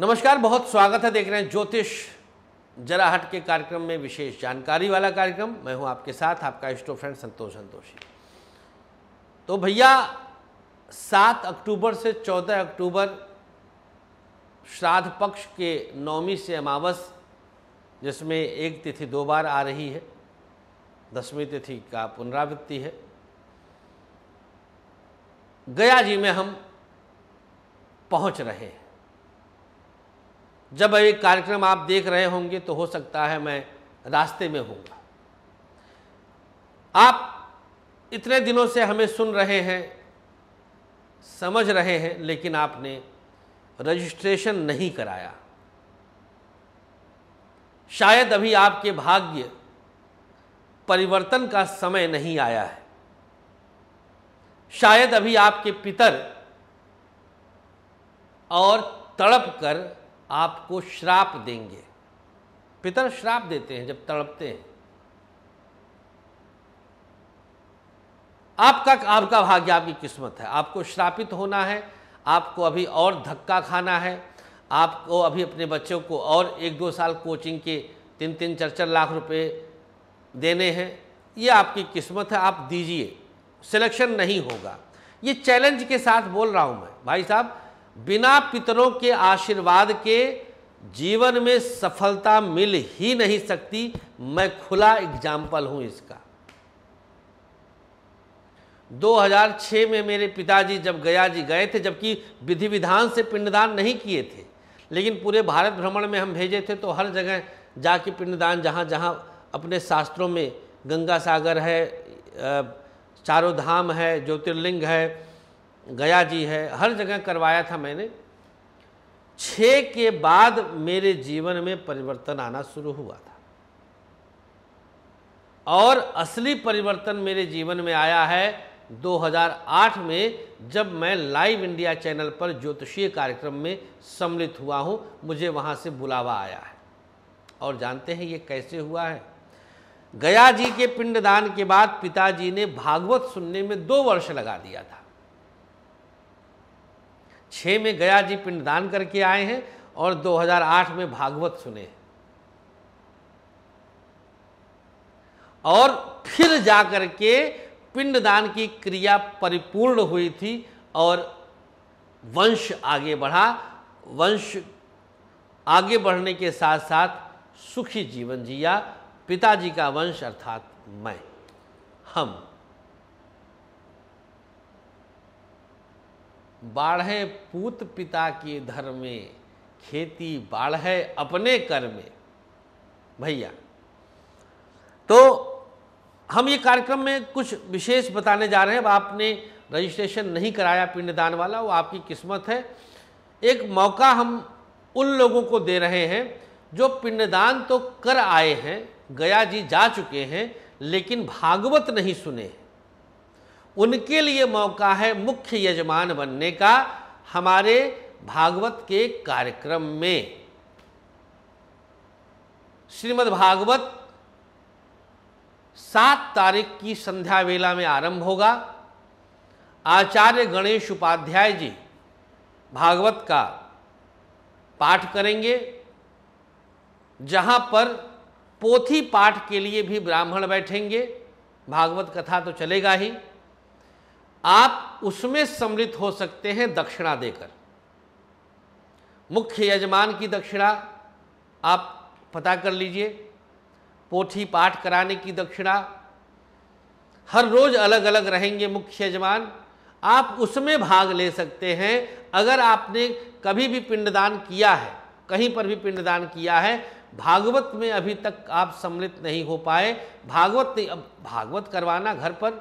नमस्कार बहुत स्वागत है देख रहे हैं ज्योतिष जराहट के कार्यक्रम में विशेष जानकारी वाला कार्यक्रम मैं हूं आपके साथ आपका इष्टो फ्रेंड संतोष संतोषी तो भैया सात अक्टूबर से चौदह अक्टूबर श्राद्ध पक्ष के नौमी से अमावस जिसमें एक तिथि दो बार आ रही है दसवीं तिथि का पुनरावृत्ति है गया जी में हम पहुंच रहे हैं जब एक कार्यक्रम आप देख रहे होंगे तो हो सकता है मैं रास्ते में हूँ आप इतने दिनों से हमें सुन रहे हैं समझ रहे हैं लेकिन आपने रजिस्ट्रेशन नहीं कराया शायद अभी आपके भाग्य परिवर्तन का समय नहीं आया है शायद अभी आपके पितर और तड़प कर आपको श्राप देंगे पितर श्राप देते हैं जब तड़पते हैं आपका आपका भाग्य आपकी किस्मत है आपको श्रापित होना है आपको अभी और धक्का खाना है आपको अभी अपने बच्चों को और एक दो साल कोचिंग के तीन तीन चार चार लाख रुपए देने हैं ये आपकी किस्मत है आप दीजिए सिलेक्शन नहीं होगा ये चैलेंज के साथ बोल रहा हूँ मैं भाई साहब बिना पितरों के आशीर्वाद के जीवन में सफलता मिल ही नहीं सकती मैं खुला एग्जाम्पल हूं इसका 2006 में मेरे पिताजी जब गया जी गए थे जबकि विधि विधान से पिंडदान नहीं किए थे लेकिन पूरे भारत भ्रमण में हम भेजे थे तो हर जगह जाके पिंडदान जहाँ जहाँ अपने शास्त्रों में गंगा सागर है चारों धाम है ज्योतिर्लिंग है गया जी है हर जगह करवाया था मैंने छः के बाद मेरे जीवन में परिवर्तन आना शुरू हुआ था और असली परिवर्तन मेरे जीवन में आया है 2008 में जब मैं लाइव इंडिया चैनल पर ज्योतिषीय कार्यक्रम में सम्मिलित हुआ हूँ मुझे वहाँ से बुलावा आया है और जानते हैं ये कैसे हुआ है गया जी के पिंडदान के बाद पिताजी ने भागवत सुनने में दो वर्ष लगा दिया था छः में गया जी पिंडदान करके आए हैं और 2008 में भागवत सुने और फिर जाकर के पिंडदान की क्रिया परिपूर्ण हुई थी और वंश आगे बढ़ा वंश आगे बढ़ने के साथ साथ सुखी जीवन जिया पिताजी का वंश अर्थात मैं हम बाढ़े पूत पिता के धर में खेती बाढ़े अपने कर में भैया तो हम ये कार्यक्रम में कुछ विशेष बताने जा रहे हैं अब आपने रजिस्ट्रेशन नहीं कराया पिंडदान वाला वो आपकी किस्मत है एक मौका हम उन लोगों को दे रहे हैं जो पिंडदान तो कर आए हैं गया जी जा चुके हैं लेकिन भागवत नहीं सुने हैं उनके लिए मौका है मुख्य यजमान बनने का हमारे भागवत के कार्यक्रम में श्रीमद् भागवत सात तारीख की संध्या वेला में आरंभ होगा आचार्य गणेश उपाध्याय जी भागवत का पाठ करेंगे जहां पर पोथी पाठ के लिए भी ब्राह्मण बैठेंगे भागवत कथा तो चलेगा ही आप उसमें सम्मिलित हो सकते हैं दक्षिणा देकर मुख्य यजमान की दक्षिणा आप पता कर लीजिए पोथी पाठ कराने की दक्षिणा हर रोज अलग अलग रहेंगे मुख्य यजमान आप उसमें भाग ले सकते हैं अगर आपने कभी भी पिंडदान किया है कहीं पर भी पिंडदान किया है भागवत में अभी तक आप सम्मिलित नहीं हो पाए भागवत अब भागवत करवाना घर पर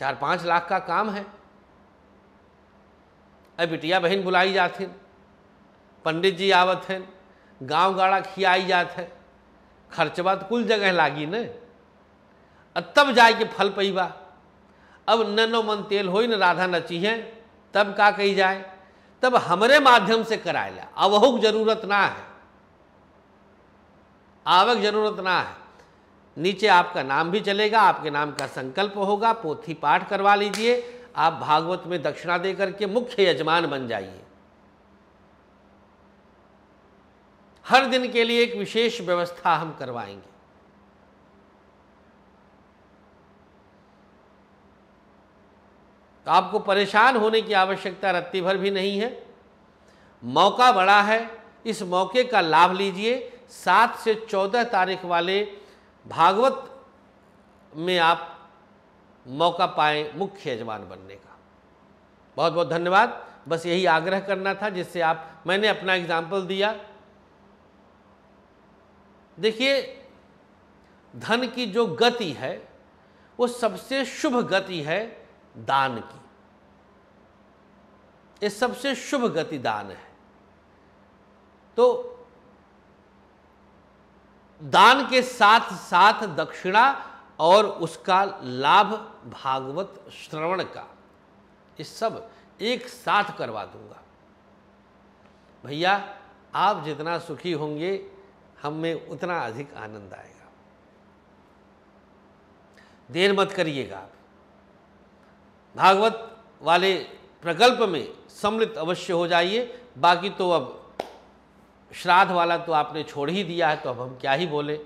चार पाँच लाख का काम है अ बिटिया बहन बुलाई जाती पंडित जी आवत हैं गाँव गाड़ा खियाई जात है खर्चवा तो कुल जगह लागी न तब जाए के फल पैबा अब न नो मन तेल हो न राधा नचिहे तब का कही जाए तब हमरे माध्यम से कराए ला अवहुक जरूरत ना है आवक जरूरत ना है नीचे आपका नाम भी चलेगा आपके नाम का संकल्प होगा पोथी पाठ करवा लीजिए आप भागवत में दक्षिणा देकर के मुख्य यजमान बन जाइए हर दिन के लिए एक विशेष व्यवस्था हम करवाएंगे तो आपको परेशान होने की आवश्यकता रत्ती भर भी नहीं है मौका बड़ा है इस मौके का लाभ लीजिए सात से चौदह तारीख वाले भागवत में आप मौका पाएं मुख्य यजमान बनने का बहुत बहुत धन्यवाद बस यही आग्रह करना था जिससे आप मैंने अपना एग्जाम्पल दिया देखिए धन की जो गति है वो सबसे शुभ गति है दान की ये सबसे शुभ गति दान है तो दान के साथ साथ दक्षिणा और उसका लाभ भागवत श्रवण का ये सब एक साथ करवा दूंगा भैया आप जितना सुखी होंगे हम में उतना अधिक आनंद आएगा देर मत करिएगा आप भागवत वाले प्रकल्प में सम्मिलित अवश्य हो जाइए बाकी तो अब श्राद्ध वाला तो आपने छोड़ ही दिया है तो अब हम क्या ही बोले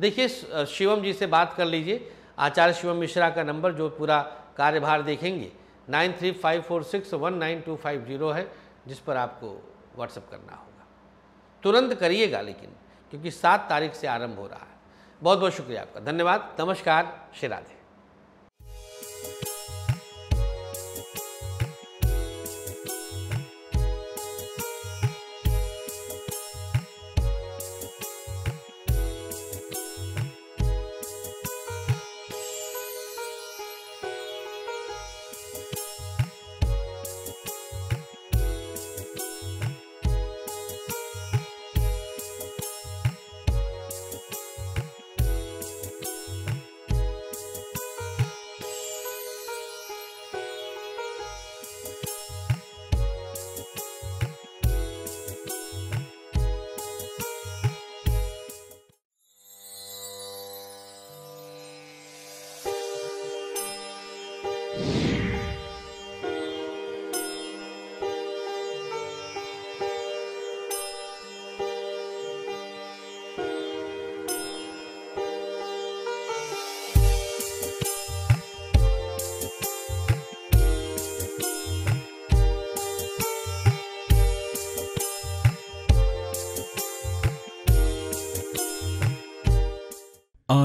देखिए शिवम जी से बात कर लीजिए आचार्य शिवम मिश्रा का नंबर जो पूरा कार्यभार देखेंगे nine three five four six one nine two five zero है जिस पर आपको व्हाट्सअप करना होगा तुरंत करिएगा लेकिन क्योंकि सात तारीख से आरंभ हो रहा है बहुत बहुत शुक्रिया आपका धन्यवाद नमस्कार श्री राधे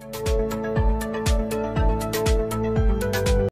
Thank you